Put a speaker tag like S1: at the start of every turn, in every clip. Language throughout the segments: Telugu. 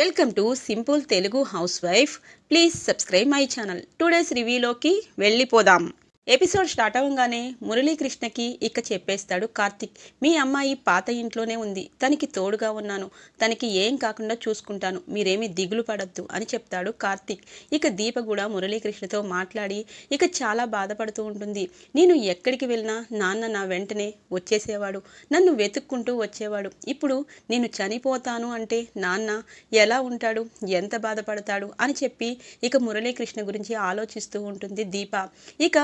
S1: welcome to simple Telugu house wife please subscribe my channel today's రివ్యూలోకి వెళ్ళిపోదాం ఎపిసోడ్ స్టార్ట్ అవ్వగానే మురళీకృష్ణకి ఇక చెప్పేస్తాడు కార్తిక్ మీ అమ్మాయి పాత ఇంట్లోనే ఉంది తనకి తోడుగా ఉన్నాను తనకి ఏం కాకుండా చూసుకుంటాను మీరేమీ దిగులు పడద్దు అని చెప్తాడు కార్తిక్ ఇక దీప కూడా మురళీకృష్ణతో మాట్లాడి ఇక చాలా బాధపడుతూ ఉంటుంది నేను ఎక్కడికి వెళ్ళినా నాన్న నా వెంటనే వచ్చేసేవాడు నన్ను వెతుక్కుంటూ వచ్చేవాడు ఇప్పుడు నేను చనిపోతాను అంటే నాన్న ఎలా ఉంటాడు ఎంత బాధపడతాడు అని చెప్పి ఇక మురళీకృష్ణ గురించి ఆలోచిస్తూ ఉంటుంది దీప ఇక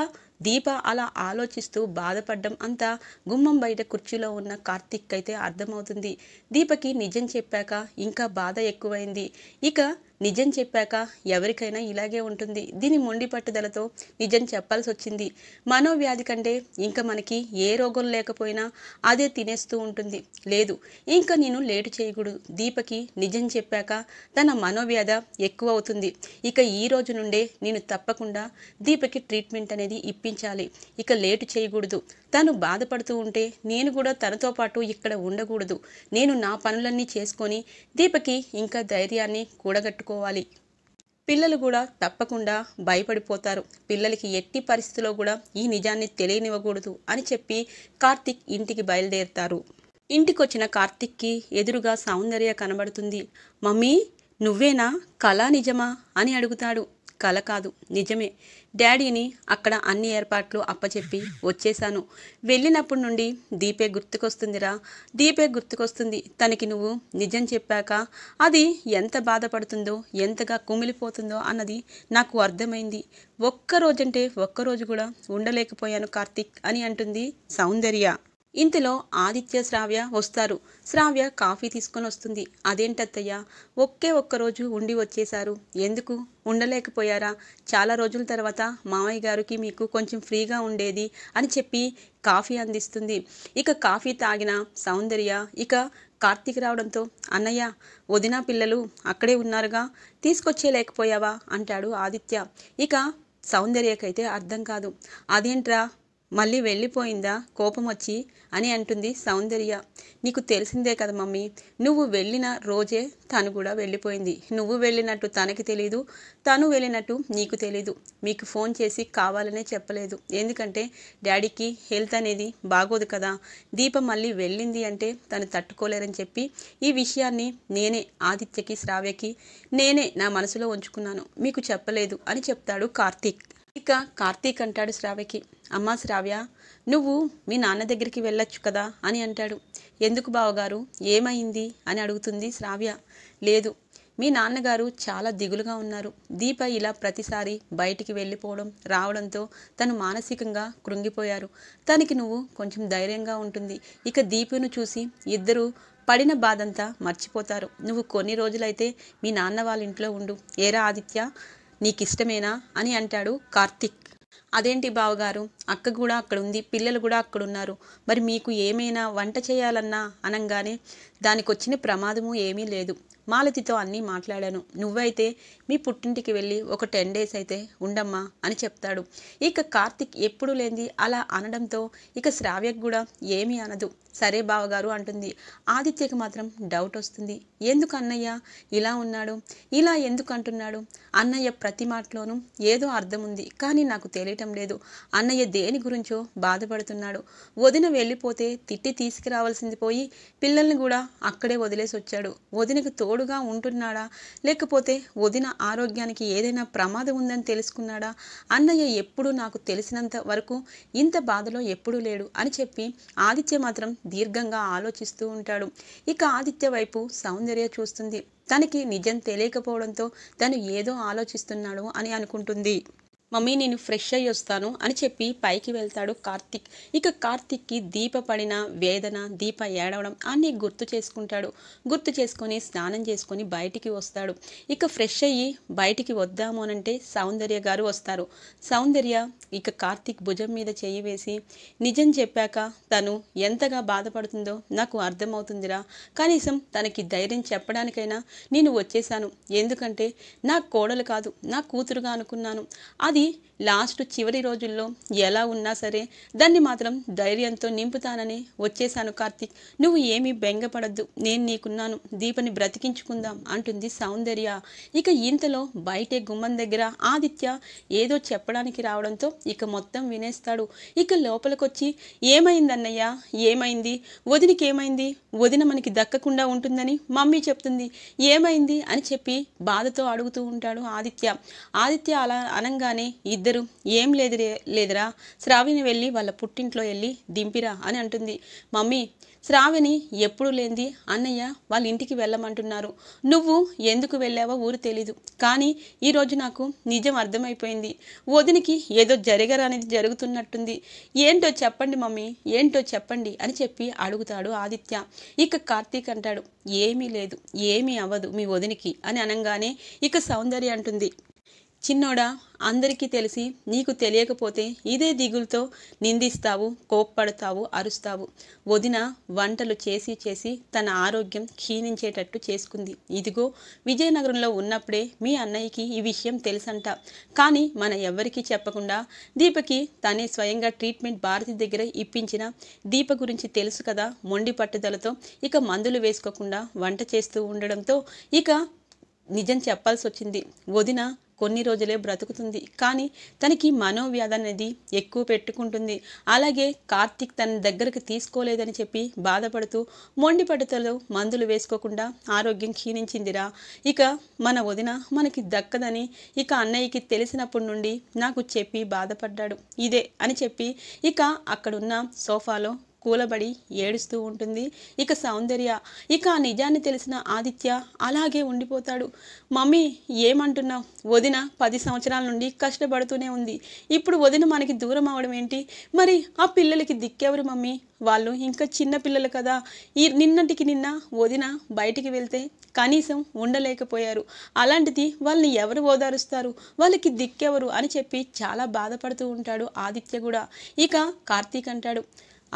S1: దీప అలా ఆలోచిస్తూ బాధపడ్డం అంతా గుమ్మం బయట కుర్చీలో ఉన్న కార్తిక్ అయితే అర్థమవుతుంది దీపకి నిజం చెప్పాక ఇంకా బాధ ఎక్కువైంది ఇక నిజం చెప్పాక ఎవరికైనా ఇలాగే ఉంటుంది దీని మొండి పట్టుదలతో నిజం చెప్పాల్సి వచ్చింది మనోవ్యాధి కంటే ఇంకా మనకి ఏ రోగం లేకపోయినా అదే తినేస్తూ ఉంటుంది లేదు ఇంకా నేను లేటు చేయకూడదు దీపకి నిజం చెప్పాక తన మనోవ్యాధ ఎక్కువ అవుతుంది ఇక ఈ రోజు నుండే నేను తప్పకుండా దీపకి ట్రీట్మెంట్ అనేది ఇప్పించాలి ఇక లేటు చేయకూడదు తను బాధపడుతూ ఉంటే నేను కూడా తనతో పాటు ఇక్కడ ఉండకూడదు నేను నా పనులన్నీ చేసుకొని దీపకి ఇంకా ధైర్యాన్ని కూడగట్టు పెట్టుకోవాలి పిల్లలు కూడా తప్పకుండా భయపడిపోతారు పిల్లలకి ఎట్టి పరిస్థితిలో కూడా ఈ నిజాన్ని తెలియనివ్వకూడదు అని చెప్పి కార్తిక్ ఇంటికి బయలుదేరుతారు ఇంటికొచ్చిన కార్తిక్కి ఎదురుగా సౌందర్య కనబడుతుంది మమ్మీ నువ్వేనా కళా నిజమా అని అడుగుతాడు కల కాదు నిజమే డాడీని అక్కడ అన్ని ఏర్పాట్లు అప్పచెప్పి వచ్చేశాను వెళ్ళినప్పటి నుండి దీపే గుర్తుకొస్తుందిరా దీపే గుర్తుకొస్తుంది తనకి నువ్వు నిజం చెప్పాక అది ఎంత బాధపడుతుందో ఎంతగా కుమిలిపోతుందో అన్నది నాకు అర్థమైంది ఒక్కరోజంటే ఒక్కరోజు కూడా ఉండలేకపోయాను కార్తీక్ అని అంటుంది సౌందర్య ఇంతలో ఆదిత్య శ్రావ్య వస్తారు శ్రావ్య కాఫీ తీసుకొని వస్తుంది అదేంటత్తయ్య ఒకే ఒక్కరోజు ఉండి వచ్చేశారు ఎందుకు ఉండలేకపోయారా చాలా రోజుల తర్వాత మామయ్య గారికి మీకు కొంచెం ఫ్రీగా ఉండేది అని చెప్పి కాఫీ అందిస్తుంది ఇక కాఫీ తాగిన సౌందర్య ఇక కార్తీక్ రావడంతో అన్నయ్య వదిన పిల్లలు అక్కడే ఉన్నారుగా తీసుకొచ్చే లేకపోయావా అంటాడు ఆదిత్య ఇక సౌందర్యకైతే అర్థం కాదు అదేంట్రా మళ్ళీ వెళ్ళిపోయిందా కోపం వచ్చి అని అంటుంది సౌందర్య నీకు తెలిసిందే కదా మమ్మీ నువ్వు వెళ్ళిన రోజే తను కూడా వెళ్ళిపోయింది నువ్వు వెళ్ళినట్టు తనకి తెలీదు తను వెళ్ళినట్టు నీకు తెలీదు మీకు ఫోన్ చేసి కావాలనే చెప్పలేదు ఎందుకంటే డాడీకి హెల్త్ అనేది బాగోదు కదా దీప మళ్ళీ వెళ్ళింది అంటే తను తట్టుకోలేరని చెప్పి ఈ విషయాన్ని నేనే ఆదిత్యకి శ్రావ్యకి నేనే నా మనసులో ఉంచుకున్నాను మీకు చెప్పలేదు అని చెప్తాడు కార్తీక్ ఇక కార్తీక్ అంటాడు శ్రావ్యకి అమ్మా శ్రావ్య నువ్వు మీ నాన్న దగ్గరికి వెళ్ళొచ్చు కదా అని అంటాడు ఎందుకు బావగారు ఏమైంది అని అడుగుతుంది శ్రావ్య లేదు మీ నాన్నగారు చాలా దిగులుగా ఉన్నారు దీప ఇలా ప్రతిసారి బయటికి వెళ్ళిపోవడం రావడంతో తను మానసికంగా కృంగిపోయారు తనకి నువ్వు కొంచెం ధైర్యంగా ఉంటుంది ఇక దీపును చూసి ఇద్దరు పడిన బాధంతా మర్చిపోతారు నువ్వు కొన్ని రోజులైతే మీ నాన్న వాళ్ళ ఇంట్లో ఉండు ఏరా ఆదిత్య నీకిష్టమేనా అని అంటాడు కార్తిక్ అదేంటి బావగారు అక్క కూడా అక్కడ ఉంది పిల్లలు కూడా అక్కడ ఉన్నారు మరి మీకు ఏమైనా వంట చేయాలన్నా అనంగానే దానికి వచ్చిన ప్రమాదము ఏమీ లేదు మాలతితో అన్నీ మాట్లాడాను నువ్వైతే మీ పుట్టింటికి వెళ్ళి ఒక టెన్ డేస్ అయితే ఉండమ్మా అని చెప్తాడు ఇక కార్తిక్ ఎప్పుడు లేనిది అలా అనడంతో ఇక శ్రావ్యకు కూడా ఏమీ అనదు సరే బావగారు అంటుంది ఆదిత్యకు మాత్రం డౌట్ వస్తుంది ఎందుకు అన్నయ్య ఇలా ఉన్నాడు ఇలా ఎందుకు అంటున్నాడు అన్నయ్య ప్రతి మాటలోనూ ఏదో అర్థం ఉంది కానీ నాకు తెలియటం లేదు అన్నయ్య దేని గురించో బాధపడుతున్నాడు వదిన వెళ్ళిపోతే తిట్టి తీసుకురావాల్సింది పోయి పిల్లల్ని కూడా అక్కడే వదిలేసి వచ్చాడు వదినకు తోడుగా ఉంటున్నాడా లేకపోతే వదిన ఆరోగ్యానికి ఏదైనా ప్రమాదం ఉందని తెలుసుకున్నాడా అన్నయ్య ఎప్పుడూ నాకు తెలిసినంత వరకు ఇంత బాధలో ఎప్పుడూ లేడు అని చెప్పి ఆదిత్య మాత్రం దీర్ఘంగా ఆలోచిస్తూ ఉంటాడు ఇక ఆదిత్య వైపు సౌందర్య సౌందర్య చూస్తుంది తనకి నిజం తెలియకపోవడంతో తను ఏదో ఆలోచిస్తున్నాడు అని అనుకుంటుంది మమ్మీ నేను ఫ్రెష్ అయ్యి వస్తాను అని చెప్పి పైకి వెళ్తాడు కార్తిక్ ఇక కార్తిక్కి దీప పడిన వేదన దీప ఏడవడం అన్నీ గుర్తు చేసుకుంటాడు గుర్తు చేసుకొని స్నానం చేసుకొని బయటికి వస్తాడు ఇక ఫ్రెష్ అయ్యి బయటికి వద్దాము అనంటే సౌందర్య గారు వస్తారు సౌందర్య ఇక కార్తిక్ భుజం మీద చేయి వేసి నిజం చెప్పాక తను ఎంతగా బాధపడుతుందో నాకు అర్థమవుతుందిరా కనీసం తనకి ధైర్యం చెప్పడానికైనా నేను వచ్చేసాను ఎందుకంటే నా కోడలు కాదు నా కూతురుగా అనుకున్నాను అది అది లాస్ట్ చివరి రోజుల్లో ఎలా ఉన్నా సరే దాన్ని మాత్రం ధైర్యంతో నింపుతానని వచ్చేశాను కార్తిక్ నువ్వు ఏమీ బెంగపడద్దు నేను నీకున్నాను దీపని బ్రతికించుకుందాం అంటుంది సౌందర్య ఇక ఇంతలో బయటే గుమ్మం దగ్గర ఆదిత్య ఏదో చెప్పడానికి రావడంతో ఇక మొత్తం వినేస్తాడు ఇక లోపలికొచ్చి ఏమైందన్నయ్యా ఏమైంది వదినికి ఏమైంది వదిన మనకి దక్కకుండా ఉంటుందని మమ్మీ చెప్తుంది ఏమైంది అని చెప్పి బాధతో అడుగుతూ ఉంటాడు ఆదిత్య ఆదిత్య అలా అనంగానే ఇద్దరు ఏం లేదు లేదురా శ్రావిని వెళ్ళి వాళ్ళ పుట్టింట్లో వెళ్ళి దింపిరా అని అంటుంది మమ్మీ శ్రావిని ఎప్పుడు లేంది అన్నయ్య వాళ్ళ ఇంటికి వెళ్ళమంటున్నారు నువ్వు ఎందుకు వెళ్ళావో ఊరు తెలీదు కానీ ఈరోజు నాకు నిజం అర్థమైపోయింది వదినికి ఏదో జరగరనేది జరుగుతున్నట్టుంది ఏంటో చెప్పండి మమ్మీ ఏంటో చెప్పండి అని చెప్పి అడుగుతాడు ఆదిత్య ఇక కార్తీక్ అంటాడు ఏమీ లేదు ఏమీ అవ్వదు మీ వదినికి అని అనగానే ఇక సౌందర్య అంటుంది చిన్నోడా అందరికీ తెలిసి నీకు తెలియకపోతే ఇదే దిగులతో నిందిస్తావు కోప్పడతావు అరుస్తావు వదిన వంటలు చేసి చేసి తన ఆరోగ్యం క్షీణించేటట్టు చేసుకుంది ఇదిగో విజయనగరంలో ఉన్నప్పుడే మీ అన్నయ్యకి ఈ విషయం తెలుసంట కానీ మన ఎవ్వరికీ చెప్పకుండా దీపకి తనే స్వయంగా ట్రీట్మెంట్ భారతి దగ్గర ఇప్పించిన దీప గురించి తెలుసు కదా మొండి పట్టుదలతో ఇక మందులు వేసుకోకుండా వంట చేస్తూ ఉండడంతో ఇక నిజం చెప్పాల్సి వచ్చింది వదిన కొన్ని రోజులే బ్రతుకుతుంది కానీ తనకి మనోవ్యాధి అనేది ఎక్కువ పెట్టుకుంటుంది అలాగే కార్తీక్ తన దగ్గరకు తీసుకోలేదని చెప్పి బాధపడుతూ మొండి మందులు వేసుకోకుండా ఆరోగ్యం క్షీణించిందిరా ఇక మన వదిన మనకి దక్కదని ఇక అన్నయ్యకి తెలిసినప్పటి నుండి నాకు చెప్పి బాధపడ్డాడు ఇదే అని చెప్పి ఇక అక్కడున్న సోఫాలో కూలబడి ఏడుస్తూ ఉంటుంది ఇక సౌందర్య ఇక ఆ నిజాన్ని తెలిసిన ఆదిత్య అలాగే ఉండిపోతాడు మమ్మీ ఏమంటున్నావు వదిన పది సంవత్సరాల నుండి కష్టపడుతూనే ఉంది ఇప్పుడు వదిన మనకి దూరం అవడం ఏంటి మరి ఆ పిల్లలకి దిక్కెవరు మమ్మీ వాళ్ళు ఇంకా చిన్న పిల్లలు కదా ఈ నిన్నటికి నిన్న వదిన బయటికి వెళ్తే కనీసం ఉండలేకపోయారు అలాంటిది వాళ్ళని ఎవరు ఓదారుస్తారు వాళ్ళకి దిక్కెవరు అని చెప్పి చాలా బాధపడుతూ ఉంటాడు ఆదిత్య కూడా ఇక కార్తీక్ అంటాడు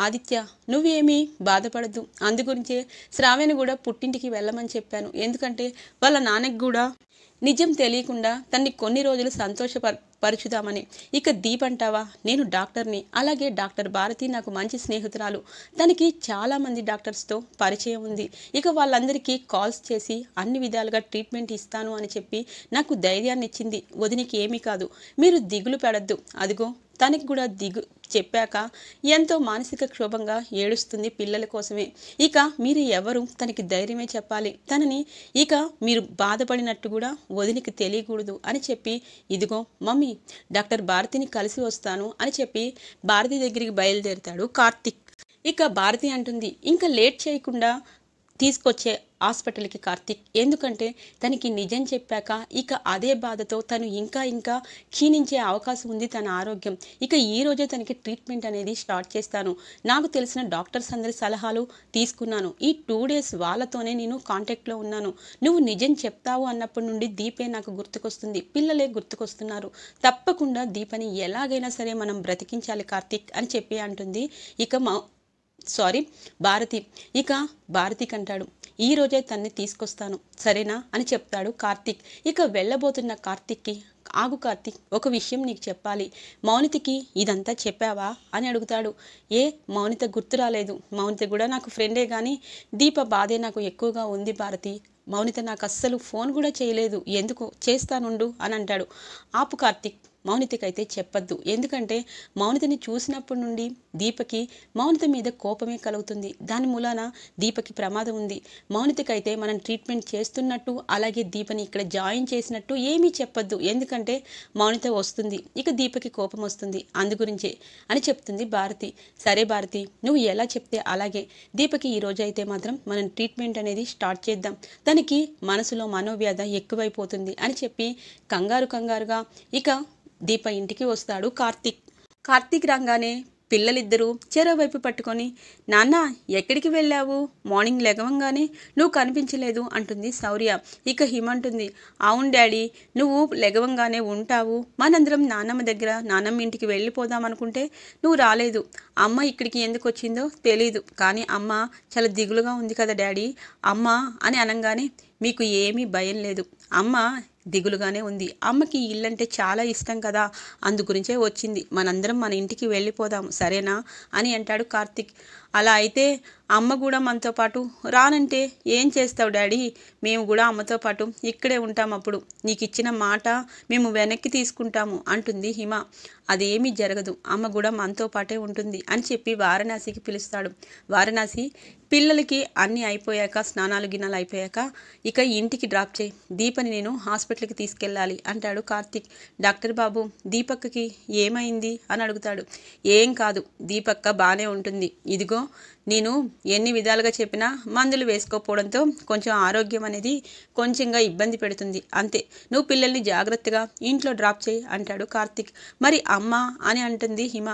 S1: ఆదిత్య నువ్వేమీ బాధపడద్దు అందుగురించే శ్రావణి కూడా పుట్టింటికి వెళ్ళమని చెప్పాను ఎందుకంటే వాళ్ళ నాన్నకి కూడా నిజం తెలియకుండా తన్ని కొన్ని రోజులు సంతోషపర పరుచుదామని ఇక దీప్ అంటావా నేను డాక్టర్ని అలాగే డాక్టర్ భారతి నాకు మంచి స్నేహితురాలు తనకి చాలామంది డాక్టర్స్తో పరిచయం ఉంది ఇక వాళ్ళందరికీ కాల్స్ చేసి అన్ని విధాలుగా ట్రీట్మెంట్ ఇస్తాను అని చెప్పి నాకు ధైర్యాన్ని ఇచ్చింది వదినికి ఏమీ కాదు మీరు దిగులు పెడద్దు అదిగో తనకి కూడా దిగు చెప్పాక ఎంతో మానసిక క్షోభంగా ఏడుస్తుంది పిల్లల కోసమే ఇక మీరు ఎవరు తనకి ధైర్యమే చెప్పాలి తనని ఇక మీరు బాధపడినట్టు కూడా వదినికి తెలియకూడదు అని చెప్పి ఇదిగో మమ్మీ డాక్టర్ భారతిని కలిసి వస్తాను అని చెప్పి భారతి దగ్గరికి బయలుదేరుతాడు కార్తిక్ ఇక భారతి అంటుంది ఇంకా లేట్ చేయకుండా తీసుకొచ్చే హాస్పిటల్కి కార్తీక్ ఎందుకంటే తనకి నిజం చెప్పాక ఇక అదే బాధతో తను ఇంకా ఇంకా క్షీణించే అవకాశం ఉంది తన ఆరోగ్యం ఇక ఈ రోజే తనకి ట్రీట్మెంట్ అనేది స్టార్ట్ చేస్తాను నాకు తెలిసిన డాక్టర్స్ అందరి సలహాలు తీసుకున్నాను ఈ టూ డేస్ వాళ్ళతోనే నేను కాంటాక్ట్లో ఉన్నాను నువ్వు నిజం చెప్తావు అన్నప్పటి నుండి దీపే నాకు గుర్తుకొస్తుంది పిల్లలే గుర్తుకొస్తున్నారు తప్పకుండా దీపని ఎలాగైనా సరే మనం బ్రతికించాలి కార్తీక్ అని చెప్పి అంటుంది ఇక మా సారీ భారతి ఇక భారతికి అంటాడు ఈ రోజే తన్ని తీసుకొస్తాను సరేనా అని చెప్తాడు కార్తీక్ ఇక వెళ్ళబోతున్న కార్తీక్కి ఆగు కార్తీక్ ఒక విషయం నీకు చెప్పాలి మౌనితికి ఇదంతా చెప్పావా అని అడుగుతాడు ఏ మౌనిత గుర్తు రాలేదు మౌనిత కూడా నాకు ఫ్రెండే కానీ దీప బాధే నాకు ఎక్కువగా ఉంది భారతి మౌనిత నాకు అస్సలు ఫోన్ కూడా చేయలేదు ఎందుకు చేస్తానుండు అని అంటాడు ఆపు కార్తీక్ మౌనితకైతే చెప్పద్దు ఎందుకంటే మౌనితని చూసినప్పటి నుండి దీపకి మౌనిత మీద కోపమే కలుగుతుంది దాని మూలాన దీపకి ప్రమాదం ఉంది అయితే మనం ట్రీట్మెంట్ చేస్తున్నట్టు అలాగే దీపని ఇక్కడ జాయిన్ చేసినట్టు ఏమీ చెప్పద్దు ఎందుకంటే మౌనిత వస్తుంది ఇక దీపకి కోపం వస్తుంది అందుగురించే అని చెప్తుంది భారతి సరే భారతి నువ్వు ఎలా చెప్తే అలాగే దీపకి ఈ రోజైతే మాత్రం మనం ట్రీట్మెంట్ అనేది స్టార్ట్ చేద్దాం తనకి మనసులో మనోవ్యాధ ఎక్కువైపోతుంది అని చెప్పి కంగారు కంగారుగా ఇక దీప ఇంటికి వస్తాడు కార్తీక్ కార్తీక్ రాగానే పిల్లలిద్దరూ చెరోవైపు పట్టుకొని నాన్న ఎక్కడికి వెళ్ళావు మార్నింగ్ లెగవంగానే నువ్వు కనిపించలేదు అంటుంది శౌర్య ఇక హిమంటుంది అవును డాడీ నువ్వు లెగవంగానే ఉంటావు మనందరం నానమ్మ దగ్గర నానమ్మ ఇంటికి వెళ్ళిపోదాం అనుకుంటే నువ్వు రాలేదు అమ్మ ఇక్కడికి ఎందుకు వచ్చిందో తెలీదు కానీ అమ్మ చాలా దిగులుగా ఉంది కదా డాడీ అమ్మ అని అనగానే మీకు ఏమీ భయం లేదు అమ్మ దిగులుగానే ఉంది అమ్మకి ఇల్లంటే చాలా ఇష్టం కదా అందు గురించే వచ్చింది మనందరం మన ఇంటికి వెళ్ళిపోదాం సరేనా అని అంటాడు కార్తిక్ అలా అయితే అమ్మ కూడా మనతో పాటు రానంటే ఏం చేస్తావు డాడీ మేము కూడా అమ్మతో పాటు ఇక్కడే ఉంటాం అప్పుడు నీకు ఇచ్చిన మాట మేము వెనక్కి తీసుకుంటాము అంటుంది హిమ అదేమీ జరగదు అమ్మ కూడా మనతో పాటే ఉంటుంది అని చెప్పి వారణాసికి పిలుస్తాడు వారణాసి పిల్లలకి అన్నీ అయిపోయాక స్నానాలు గిన్నెలు అయిపోయాక ఇక ఇంటికి డ్రాప్ చేయి దీపని నేను హాస్పిటల్కి తీసుకెళ్ళాలి అంటాడు కార్తిక్ డాక్టర్ బాబు దీపక్కకి ఏమైంది అని అడుగుతాడు ఏం కాదు దీపక్క బాగానే ఉంటుంది ఇదిగో నేను ఎన్ని విధాలుగా చెప్పినా మందులు వేసుకోకపోవడంతో కొంచెం ఆరోగ్యం అనేది కొంచెంగా ఇబ్బంది పెడుతుంది అంతే నువ్వు పిల్లల్ని జాగ్రత్తగా ఇంట్లో డ్రాప్ చేయి అంటాడు కార్తిక్ మరి అమ్మ అని అంటుంది హిమ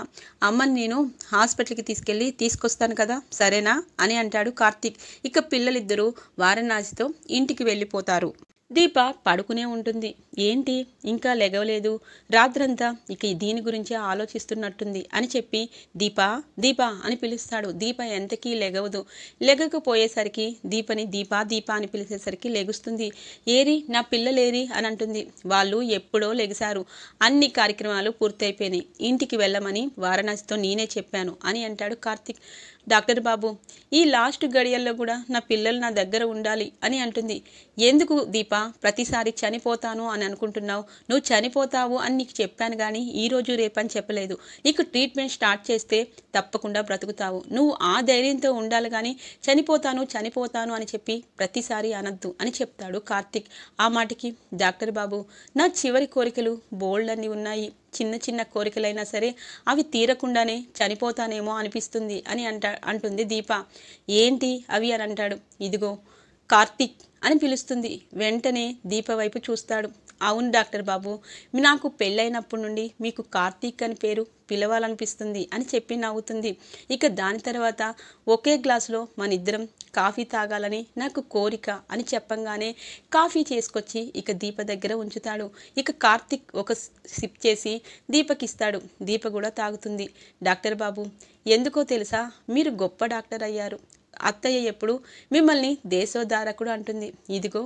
S1: అమ్మని నేను హాస్పిటల్కి తీసుకెళ్ళి తీసుకొస్తాను కదా సరేనా అని అంటాడు కార్తిక్ ఇక పిల్లలిద్దరూ వారణాసితో ఇంటికి వెళ్ళిపోతారు దీప పడుకునే ఉంటుంది ఏంటి ఇంకా లెగవలేదు రాత్రంతా ఇక దీని గురించి ఆలోచిస్తున్నట్టుంది అని చెప్పి దీప దీప అని పిలుస్తాడు దీప ఎంతకీ లెగవదు లెగకపోయేసరికి దీపని దీప దీప అని పిలిచేసరికి లెగుస్తుంది ఏరి నా పిల్లలేరి అని అంటుంది వాళ్ళు ఎప్పుడో లెగిశారు అన్ని కార్యక్రమాలు పూర్తయిపోయినాయి ఇంటికి వెళ్ళమని వారణాసితో నేనే చెప్పాను అని అంటాడు కార్తిక్ డాక్టర్ బాబు ఈ లాస్ట్ గడియల్లో కూడా నా పిల్లలు నా దగ్గర ఉండాలి అని అంటుంది ఎందుకు దీప ప్రతిసారి చనిపోతాను అని అనుకుంటున్నావు నువ్వు చనిపోతావు అని నీకు చెప్పాను కానీ ఈరోజు రేపని చెప్పలేదు నీకు ట్రీట్మెంట్ స్టార్ట్ చేస్తే తప్పకుండా బ్రతుకుతావు నువ్వు ఆ ధైర్యంతో ఉండాలి కానీ చనిపోతాను చనిపోతాను అని చెప్పి ప్రతిసారి అనద్దు అని చెప్తాడు కార్తిక్ ఆ మాటకి డాక్టర్ బాబు నా చివరి కోరికలు బోల్డ్ అన్నీ ఉన్నాయి చిన్న చిన్న కోరికలైనా సరే అవి తీరకుండానే చనిపోతానేమో అనిపిస్తుంది అని అంట అంటుంది దీప ఏంటి అవి అని అంటాడు ఇదిగో కార్తిక్ అని పిలుస్తుంది వెంటనే దీప వైపు చూస్తాడు అవును డాక్టర్ బాబు నాకు పెళ్ళైనప్పటి నుండి మీకు కార్తీక్ అని పేరు పిలవాలనిపిస్తుంది అని చెప్పి నవ్వుతుంది ఇక దాని తర్వాత ఒకే గ్లాసులో మన ఇద్దరం కాఫీ తాగాలని నాకు కోరిక అని చెప్పంగానే కాఫీ చేసుకొచ్చి ఇక దీప దగ్గర ఉంచుతాడు ఇక కార్తీక్ ఒక సిప్ చేసి దీపకిస్తాడు దీప కూడా తాగుతుంది డాక్టర్ బాబు ఎందుకో తెలుసా మీరు గొప్ప డాక్టర్ అయ్యారు అత్తయ్య ఎప్పుడు మిమ్మల్ని దేశోదారకుడు అంటుంది ఇదిగో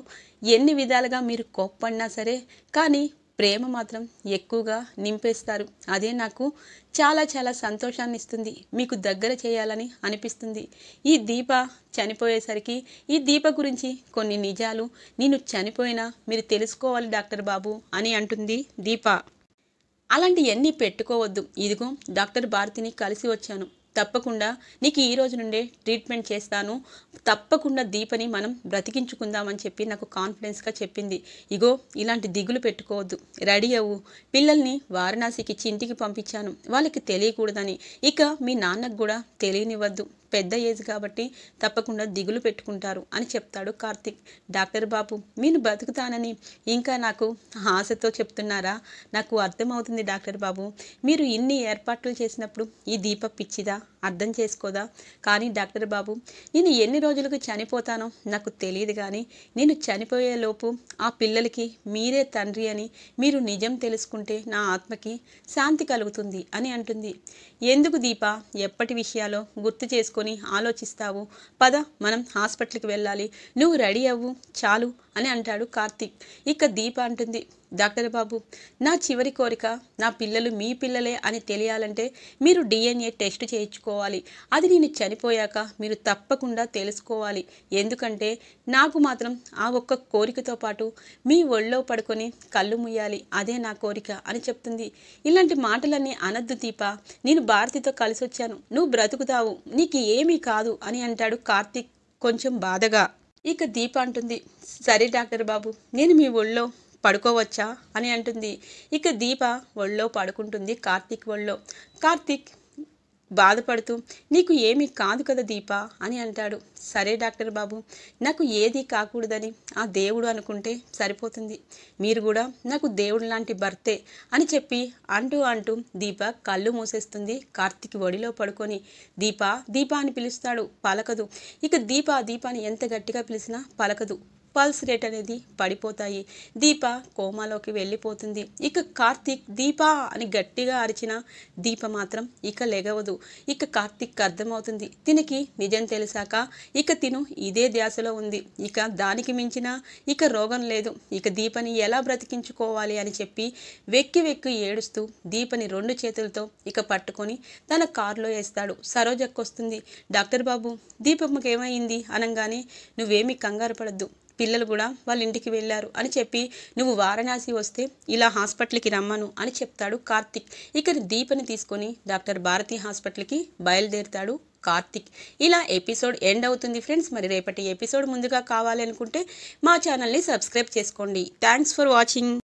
S1: ఎన్ని విధాలుగా మీరు కోప్పడినా సరే కానీ ప్రేమ మాత్రం ఎక్కువగా నింపేస్తారు అదే నాకు చాలా చాలా సంతోషాన్ని ఇస్తుంది మీకు దగ్గర చేయాలని అనిపిస్తుంది ఈ దీప చనిపోయేసరికి ఈ దీప గురించి కొన్ని నిజాలు నేను చనిపోయినా మీరు తెలుసుకోవాలి డాక్టర్ బాబు అని అంటుంది దీప అలాంటివన్నీ పెట్టుకోవద్దు ఇదిగో డాక్టర్ భారతిని కలిసి వచ్చాను తప్పకుండా నీకు ఈ రోజు నుండే ట్రీట్మెంట్ చేస్తాను తప్పకుండా దీపని మనం బ్రతికించుకుందామని చెప్పి నాకు కాన్ఫిడెన్స్గా చెప్పింది ఇగో ఇలాంటి దిగులు పెట్టుకోవద్దు రెడీ అవ్వు పిల్లల్ని వారణాసికి ఇచ్చి ఇంటికి పంపించాను వాళ్ళకి తెలియకూడదని ఇక మీ నాన్నకు కూడా తెలియనివ్వద్దు పెద్ద ఏజ్ కాబట్టి తప్పకుండా దిగులు పెట్టుకుంటారు అని చెప్తాడు కార్తిక్ డాక్టర్ బాబు నేను బతుకుతానని ఇంకా నాకు ఆశతో చెప్తున్నారా నాకు అర్థమవుతుంది డాక్టర్ బాబు మీరు ఇన్ని ఏర్పాట్లు చేసినప్పుడు ఈ దీప పిచ్చిదా అర్థం చేసుకోదా కానీ డాక్టర్ బాబు నేను ఎన్ని రోజులకు చనిపోతానో నాకు తెలియదు కానీ నేను చనిపోయేలోపు ఆ పిల్లలకి మీరే తండ్రి అని మీరు నిజం తెలుసుకుంటే నా ఆత్మకి శాంతి కలుగుతుంది అని అంటుంది ఎందుకు దీప ఎప్పటి విషయాలో గుర్తు చేసుకో పెట్టుకొని ఆలోచిస్తావు పద మనం హాస్పిటల్కి వెళ్ళాలి నువ్వు రెడీ అవ్వు చాలు అని అంటాడు కార్తీక్ ఇక దీప అంటుంది డాక్టర్ బాబు నా చివరి కోరిక నా పిల్లలు మీ పిల్లలే అని తెలియాలంటే మీరు డిఎన్ఏ టెస్ట్ చేయించుకోవాలి అది నేను చనిపోయాక మీరు తప్పకుండా తెలుసుకోవాలి ఎందుకంటే నాకు మాత్రం ఆ ఒక్క కోరికతో పాటు మీ ఒళ్ళో పడుకొని కళ్ళు ముయ్యాలి అదే నా కోరిక అని చెప్తుంది ఇలాంటి మాటలన్నీ అనద్దు దీప నేను భారతితో కలిసి వచ్చాను నువ్వు బ్రతుకుతావు నీకు ఏమీ కాదు అని అంటాడు కార్తిక్ కొంచెం బాధగా ఇక దీప అంటుంది సరే డాక్టర్ బాబు నేను మీ ఒళ్ళో పడుకోవచ్చా అని అంటుంది ఇక దీప ఒళ్ళో పడుకుంటుంది కార్తీక్ ఒళ్ళో కార్తీక్ బాధపడుతూ నీకు ఏమీ కాదు కదా దీప అని అంటాడు సరే డాక్టర్ బాబు నాకు ఏది కాకూడదని ఆ దేవుడు అనుకుంటే సరిపోతుంది మీరు కూడా నాకు దేవుడు లాంటి భర్తే అని చెప్పి అంటూ అంటూ దీప కళ్ళు మూసేస్తుంది కార్తీక్ ఒడిలో పడుకొని దీప దీప అని పిలుస్తాడు పలకదు ఇక దీప దీపాన్ని ఎంత గట్టిగా పిలిచినా పలకదు పల్స్ రేట్ అనేది పడిపోతాయి దీప కోమాలోకి వెళ్ళిపోతుంది ఇక కార్తీక్ దీప అని గట్టిగా అరిచిన దీప మాత్రం ఇక లెగవదు ఇక కార్తీక్ అర్థమవుతుంది తినికి నిజం తెలిసాక ఇక తిను ఇదే ధ్యాసలో ఉంది ఇక దానికి మించిన ఇక రోగం లేదు ఇక దీపని ఎలా బ్రతికించుకోవాలి అని చెప్పి వెక్కి వెక్కి ఏడుస్తూ దీపని రెండు చేతులతో ఇక పట్టుకొని తన కారులో వేస్తాడు సరోజక్కొస్తుంది డాక్టర్ బాబు దీపమ్మకేమైంది అనగానే నువ్వేమీ కంగారు పడద్దు పిల్లలు కూడా వాళ్ళ ఇంటికి వెళ్ళారు అని చెప్పి నువ్వు వారణాసి వస్తే ఇలా హాస్పిటల్కి రమ్మను అని చెప్తాడు కార్తిక్ ఇక దీపని తీసుకొని డాక్టర్ భారతి హాస్పిటల్కి బయలుదేరుతాడు కార్తిక్ ఇలా ఎపిసోడ్ ఎండ్ అవుతుంది ఫ్రెండ్స్ మరి రేపటి ఎపిసోడ్ ముందుగా కావాలి అనుకుంటే మా ఛానల్ని సబ్స్క్రైబ్ చేసుకోండి థ్యాంక్స్ ఫర్ వాచింగ్